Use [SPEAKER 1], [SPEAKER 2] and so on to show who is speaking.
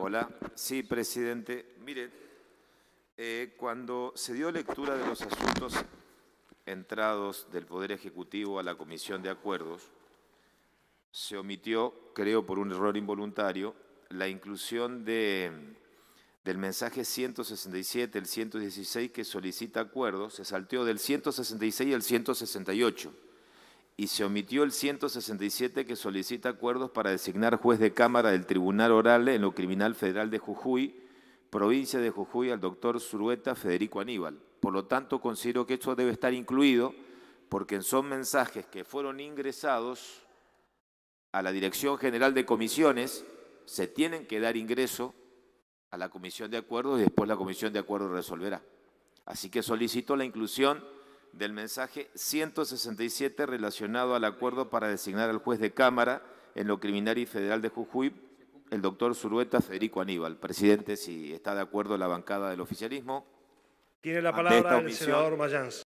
[SPEAKER 1] Hola. Sí, presidente. Mire, eh, cuando se dio lectura de los asuntos entrados del Poder Ejecutivo a la Comisión de Acuerdos, se omitió, creo por un error involuntario, la inclusión de, del mensaje 167, el 116 que solicita acuerdos, se salteó del 166 al 168 y se omitió el 167 que solicita acuerdos para designar juez de Cámara del Tribunal Oral en lo Criminal Federal de Jujuy, provincia de Jujuy, al doctor Zurueta Federico Aníbal. Por lo tanto, considero que esto debe estar incluido porque son mensajes que fueron ingresados a la Dirección General de Comisiones, se tienen que dar ingreso a la Comisión de Acuerdos y después la Comisión de Acuerdos resolverá. Así que solicito la inclusión del mensaje 167 relacionado al acuerdo para designar al juez de Cámara en lo criminal y federal de Jujuy, el doctor Zurueta Federico Aníbal. Presidente, si está de acuerdo la bancada del oficialismo. Tiene la palabra el senador Mayans.